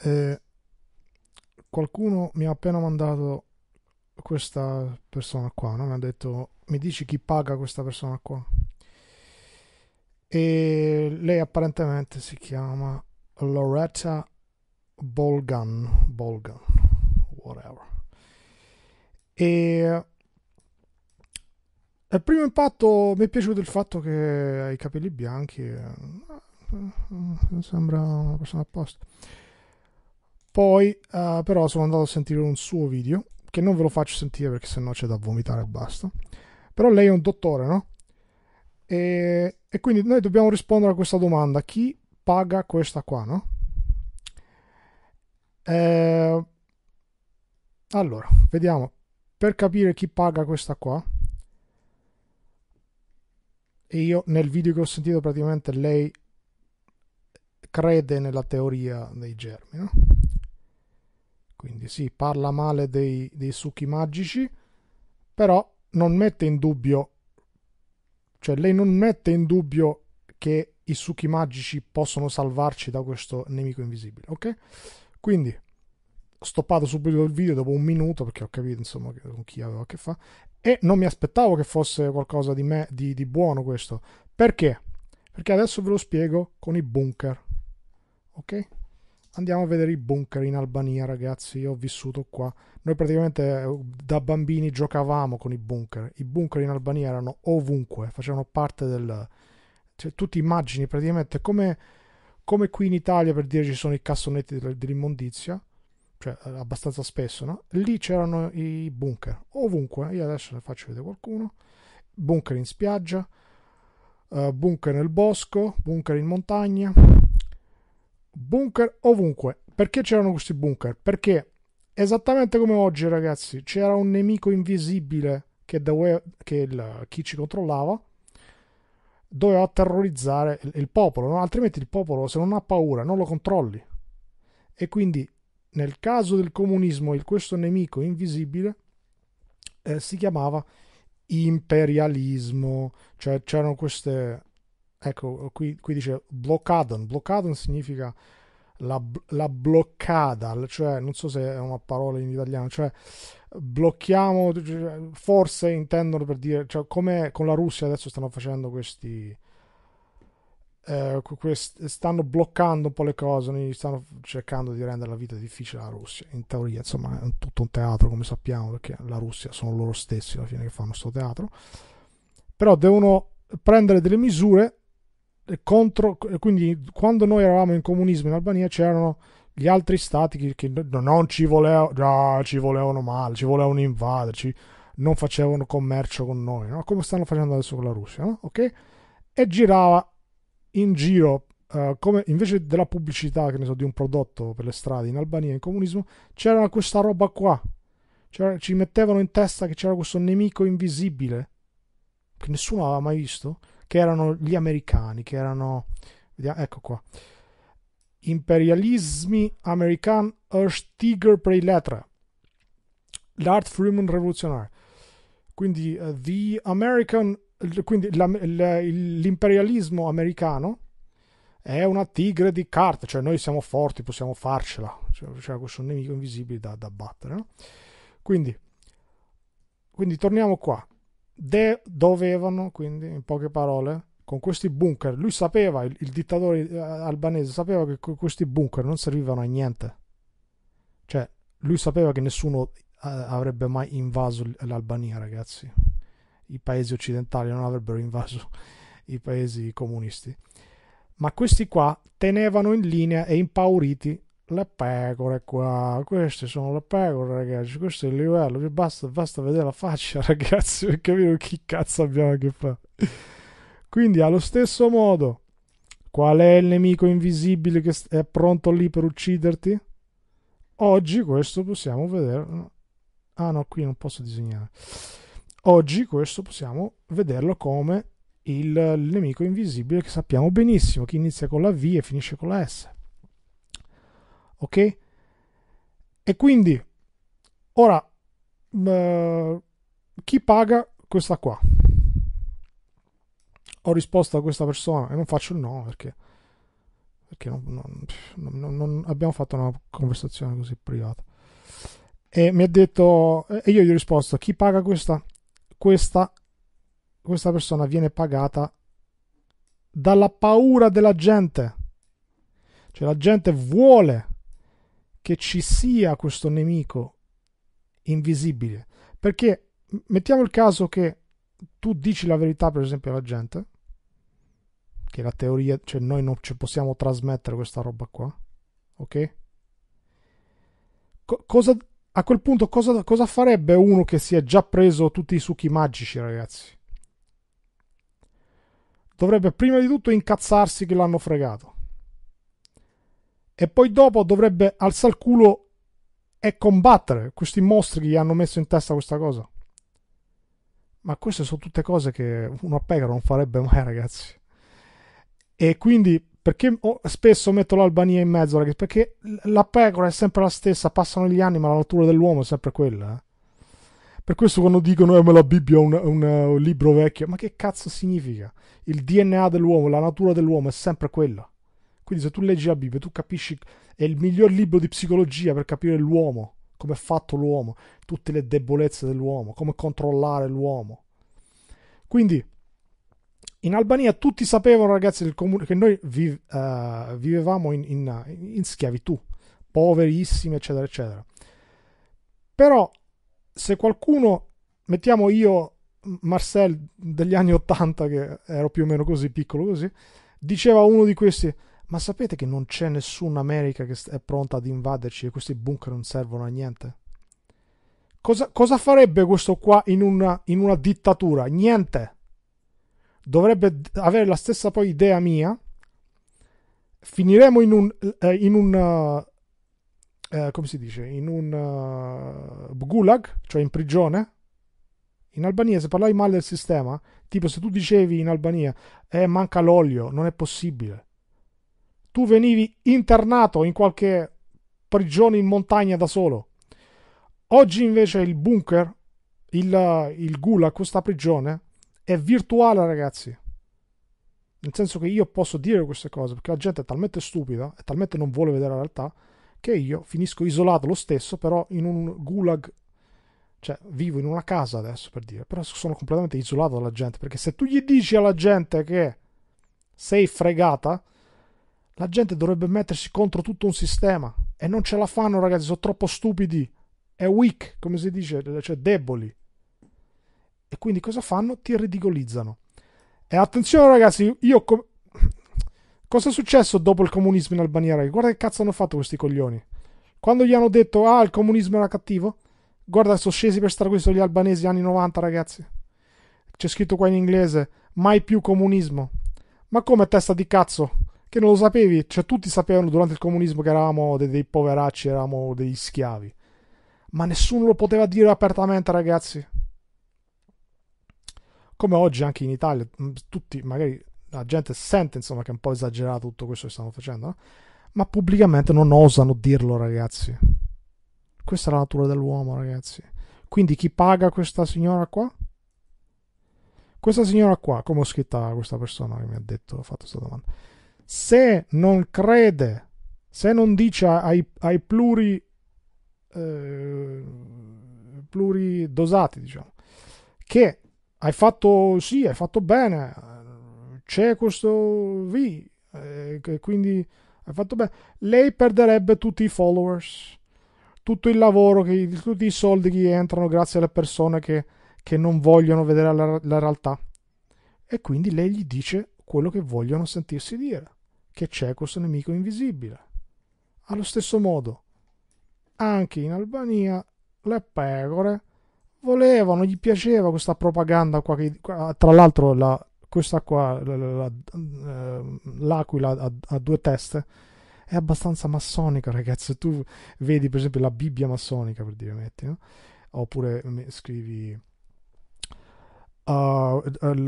Eh, qualcuno mi ha appena mandato questa persona qua, no? mi ha detto mi dici chi paga questa persona qua? E lei apparentemente si chiama Loretta Bolgan, Bolgan, whatever. E al primo impatto mi è piaciuto il fatto che ha i capelli bianchi, eh, eh, eh, sembra una persona a posto. Poi uh, però sono andato a sentire un suo video, che non ve lo faccio sentire perché sennò c'è da vomitare e basta. Però lei è un dottore, no? E, e quindi noi dobbiamo rispondere a questa domanda. Chi paga questa qua, no? Eh, allora, vediamo. Per capire chi paga questa qua, e io nel video che ho sentito praticamente lei crede nella teoria dei germi, no? Quindi sì, parla male dei, dei succhi magici, però non mette in dubbio, cioè lei non mette in dubbio che i succhi magici possono salvarci da questo nemico invisibile, ok? Quindi ho stoppato subito il video dopo un minuto perché ho capito insomma con chi aveva a che fare e non mi aspettavo che fosse qualcosa di, me, di, di buono questo perché? perché adesso ve lo spiego con i bunker ok? andiamo a vedere i bunker in Albania, ragazzi. Io ho vissuto qua. Noi praticamente eh, da bambini giocavamo con i bunker. I bunker in Albania erano ovunque, facevano parte del. Cioè, tu immagini praticamente come, come qui in Italia per dire ci sono i cassonetti dell'immondizia, cioè eh, abbastanza spesso, no? Lì c'erano i bunker, ovunque. Io adesso ne faccio vedere qualcuno. Bunker in spiaggia, eh, bunker nel bosco, bunker in montagna bunker ovunque. Perché c'erano questi bunker? Perché esattamente come oggi, ragazzi, c'era un nemico invisibile che, web, che il, chi ci controllava doveva terrorizzare il, il popolo, no? altrimenti il popolo se non ha paura non lo controlli. E quindi nel caso del comunismo il, questo nemico invisibile eh, si chiamava imperialismo, cioè c'erano queste, ecco qui, qui dice bloccaden, bloccaden significa la, la bloccata, cioè non so se è una parola in italiano, cioè blocchiamo, forse intendono per dire, cioè, come con la Russia adesso stanno facendo questi... Eh, quest, stanno bloccando un po' le cose, stanno cercando di rendere la vita difficile alla Russia. In teoria, insomma, è tutto un teatro, come sappiamo, perché la Russia sono loro stessi alla fine che fanno questo teatro. Però devono prendere delle misure contro, quindi quando noi eravamo in comunismo in Albania c'erano gli altri stati che, che non ci volevano, no, ci volevano male, ci volevano invaderci, non facevano commercio con noi, no? come stanno facendo adesso con la Russia, no? ok? E girava in giro, uh, come invece della pubblicità, che ne so, di un prodotto per le strade in Albania, in comunismo, c'era questa roba qua, c'era, ci mettevano in testa che c'era questo nemico invisibile, che nessuno aveva mai visto, che erano gli americani, che erano... Vediamo, ecco qua. Imperialismi American Erstiger Preletra. L'Art Freeman Revolutionary, Quindi, uh, the American, quindi la, la, l'imperialismo americano è una tigre di carta, cioè noi siamo forti, possiamo farcela, cioè, cioè questo nemico invisibile da, da battere. No? Quindi, quindi torniamo qua. De- dovevano, quindi in poche parole, con questi bunker, lui sapeva, il, il dittatore eh, albanese sapeva che questi bunker non servivano a niente. Cioè, lui sapeva che nessuno eh, avrebbe mai invaso l'Albania, ragazzi. I paesi occidentali non avrebbero invaso i paesi comunisti. Ma questi qua tenevano in linea e impauriti le pecore qua, queste sono le pecore ragazzi, questo è il livello, basta, basta vedere la faccia ragazzi per capire chi cazzo abbiamo a che fare. Quindi allo stesso modo, qual è il nemico invisibile che è pronto lì per ucciderti? Oggi questo possiamo vedere... Ah no, qui non posso disegnare. Oggi questo possiamo vederlo come il nemico invisibile che sappiamo benissimo, che inizia con la V e finisce con la S ok? E quindi, ora, eh, chi paga questa qua? Ho risposto a questa persona e non faccio il no perché, perché non, non, non, non abbiamo fatto una conversazione così privata. E mi ha detto, e io gli ho risposto, chi paga questa? Questa, questa persona viene pagata dalla paura della gente. Cioè la gente vuole che ci sia questo nemico invisibile. Perché mettiamo il caso che tu dici la verità, per esempio, alla gente, che la teoria, cioè noi non ci possiamo trasmettere questa roba qua, ok? Co- cosa, a quel punto cosa, cosa farebbe uno che si è già preso tutti i succhi magici, ragazzi? Dovrebbe prima di tutto incazzarsi che l'hanno fregato e poi dopo dovrebbe alzare il culo e combattere questi mostri che gli hanno messo in testa questa cosa. Ma queste sono tutte cose che una pecora non farebbe mai, ragazzi. E quindi perché spesso metto l'Albania in mezzo, ragazzi? Perché la pecora è sempre la stessa, passano gli anni, ma la natura dell'uomo è sempre quella. Eh. Per questo quando dicono eh, ma la Bibbia è un, un, un libro vecchio, ma che cazzo significa? Il DNA dell'uomo, la natura dell'uomo è sempre quella. Quindi se tu leggi la Bibbia, tu capisci, è il miglior libro di psicologia per capire l'uomo, come è fatto l'uomo, tutte le debolezze dell'uomo, come controllare l'uomo. Quindi, in Albania tutti sapevano, ragazzi, del comune, che noi vive, uh, vivevamo in, in, in schiavitù, poverissimi, eccetera, eccetera. Però, se qualcuno, mettiamo io, Marcel degli anni Ottanta, che ero più o meno così piccolo così, diceva uno di questi, ma sapete che non c'è nessuna America che è pronta ad invaderci e questi bunker non servono a niente? Cosa, cosa farebbe questo qua in una, in una dittatura? Niente! Dovrebbe avere la stessa poi idea mia. Finiremo in un... Eh, in un eh, eh come si dice? In un uh, gulag, cioè in prigione, in Albania, se parlavi male del sistema, tipo se tu dicevi in Albania, eh, manca l'olio, non è possibile tu venivi internato in qualche prigione in montagna da solo. Oggi invece il bunker, il, il gulag, questa prigione, è virtuale ragazzi. Nel senso che io posso dire queste cose perché la gente è talmente stupida e talmente non vuole vedere la realtà che io finisco isolato lo stesso, però in un gulag, cioè vivo in una casa adesso per dire, però sono completamente isolato dalla gente perché se tu gli dici alla gente che sei fregata, la gente dovrebbe mettersi contro tutto un sistema e non ce la fanno, ragazzi, sono troppo stupidi. È weak, come si dice, cioè deboli. E quindi cosa fanno? Ti ridicolizzano. E attenzione, ragazzi, io com- Cosa è successo dopo il comunismo in Albania? Ragazzi? Guarda che cazzo hanno fatto questi coglioni. Quando gli hanno detto, ah, il comunismo era cattivo, guarda, sono scesi per strada questo gli albanesi anni 90, ragazzi. C'è scritto qua in inglese, mai più comunismo. Ma come testa di cazzo? che non lo sapevi, cioè tutti sapevano durante il comunismo che eravamo dei, dei poveracci, eravamo degli schiavi, ma nessuno lo poteva dire apertamente ragazzi. Come oggi anche in Italia, mm, tutti, magari la gente sente insomma che è un po' esagerato tutto questo che stanno facendo, no? Eh, ma pubblicamente non osano dirlo ragazzi. Questa è la natura dell'uomo ragazzi. Quindi chi paga questa signora qua? Questa signora qua, come ho scritta questa persona che mi ha detto, ha fatto questa domanda? se non crede, se non dice ai, ai pluri, eh, pluridosati, diciamo, che hai fatto sì, hai fatto bene, c'è questo V, eh, quindi hai fatto bene, lei perderebbe tutti i followers, tutto il lavoro, che, tutti i soldi che entrano grazie alle persone che, che non vogliono vedere la, la realtà. E quindi lei gli dice quello che vogliono sentirsi dire che c'è questo nemico invisibile. Allo stesso modo, anche in Albania le pecore volevano, gli piaceva questa propaganda qua, che, tra l'altro la, questa qua, la, la, eh, l'aquila a, due teste, è abbastanza massonica, ragazzi. Tu vedi, per esempio, la Bibbia massonica, per dire, metti, no? oppure scrivi uh,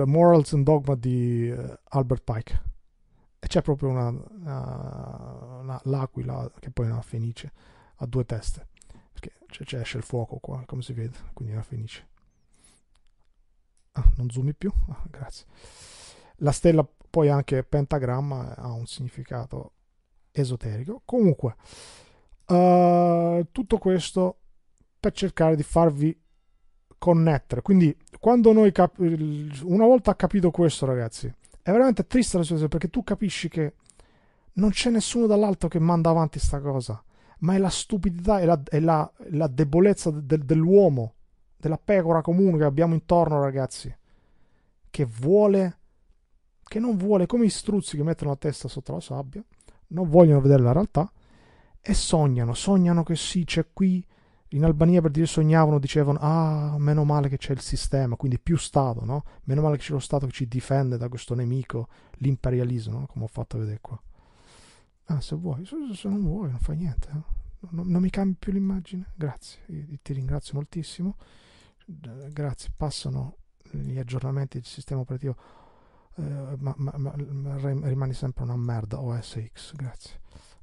Morals and Dogma di eh, Albert Pike c'è proprio una, una, una, l'aquila, che poi è una fenice, a due teste, perché c'è, c'è, esce il fuoco qua, come si vede, quindi è una fenice. Ah, non zoomi più? Ah, grazie. La stella poi anche pentagramma eh, ha un significato esoterico. Comunque, uh, tutto questo per cercare di farvi connettere. Quindi, quando noi cap- una volta capito questo, ragazzi, è veramente triste la situazione perché tu capisci che non c'è nessuno dall'alto che manda avanti sta cosa, ma è la stupidità e la, la, la, debolezza del, dell'uomo, della pecora comune che abbiamo intorno, ragazzi, che vuole, che non vuole, come i struzzi che mettono la testa sotto la sabbia, non vogliono vedere la realtà e sognano, sognano che sì, c'è qui in Albania per dire sognavano, dicevano ah, meno male che c'è il sistema, quindi più Stato, no? Meno male che c'è lo Stato che ci difende da questo nemico, l'imperialismo, no? Come ho fatto vedere qua. Ah, se vuoi, se, non vuoi non fa niente, eh? non, non, mi cambi più l'immagine, grazie, Io ti ringrazio moltissimo, eh, grazie, passano gli aggiornamenti del sistema operativo, eh, ma, ma, ma, rimani sempre una merda OSX, grazie.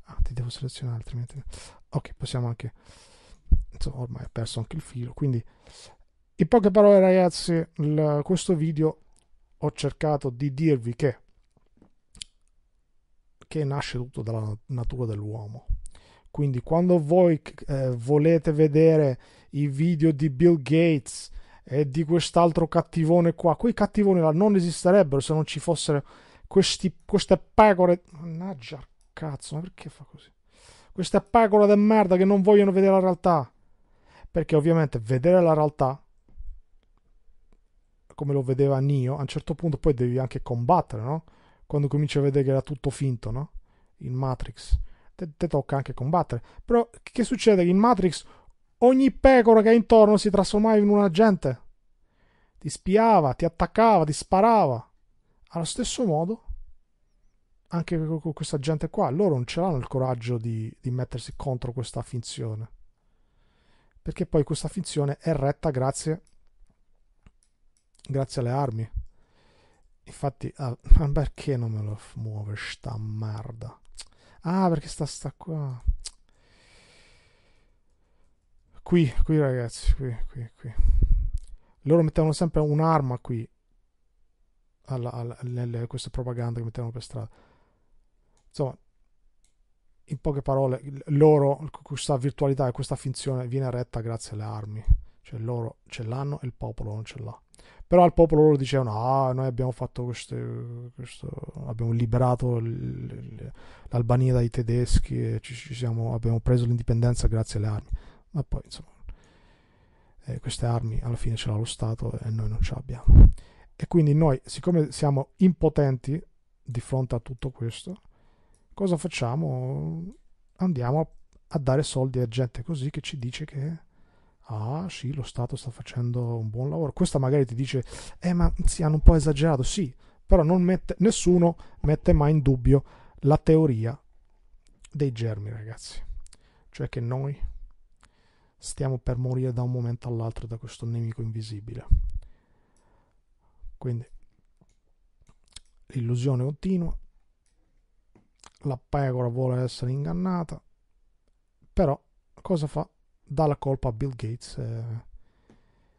Ah, ti devo selezionare altrimenti. Ok, possiamo anche insomma, ormai ho perso anche il filo. Quindi, in poche parole, ragazzi, il, questo video ho cercato di dirvi che, che nasce tutto dalla natura dell'uomo. Quindi, quando voi eh, volete vedere i video di Bill Gates e di quest'altro cattivone qua, quei cattivoni là non esisterebbero se non ci fossero questi, queste pecore. Mannaggia, cazzo, ma perché fa così? Queste pecore di merda che non vogliono vedere la realtà perché ovviamente vedere la realtà come lo vedeva Nio, a un certo punto poi devi anche combattere, no? Quando cominci a vedere che era tutto finto, no? In Matrix. Te, te tocca anche combattere. Però che succede? in Matrix ogni pecora che è intorno si trasformava in un agente. Ti spiava, ti attaccava, ti sparava. Allo stesso modo, anche con questa gente qua, loro non ce l'hanno il coraggio di, di mettersi contro questa finzione perché poi questa finzione è retta grazie, grazie alle armi. Infatti, ah, perché non me lo muove sta merda? Ah, perché sta sta qua. Qui, qui ragazzi, qui, qui, qui. Loro mettevano sempre un'arma qui. Alla, alla, nelle, queste propagande che mettevano per strada. Insomma, in poche parole, loro, questa virtualità e questa finzione viene retta grazie alle armi. Cioè loro ce l'hanno e il popolo non ce l'ha. Però al popolo loro dicevano, ah, noi abbiamo fatto queste, questo, abbiamo liberato l'Albania dai tedeschi e ci, ci siamo, abbiamo preso l'indipendenza grazie alle armi. Ma poi, insomma, eh, queste armi alla fine ce l'ha lo Stato e noi non ce l'abbiamo. E quindi noi, siccome siamo impotenti di fronte a tutto questo, cosa facciamo? Andiamo a, a dare soldi a gente così che ci dice che ah sì, lo Stato sta facendo un buon lavoro. Questa magari ti dice, eh ma sì, hanno un po' esagerato, sì, però mette, nessuno mette mai in dubbio la teoria dei germi, ragazzi. Cioè che noi stiamo per morire da un momento all'altro da questo nemico invisibile. Quindi l'illusione continua, la pecora vuole essere ingannata, però cosa fa? Dà la colpa a Bill Gates eh,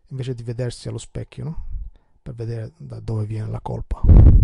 invece di vedersi allo specchio, no? Per vedere da dove viene la colpa.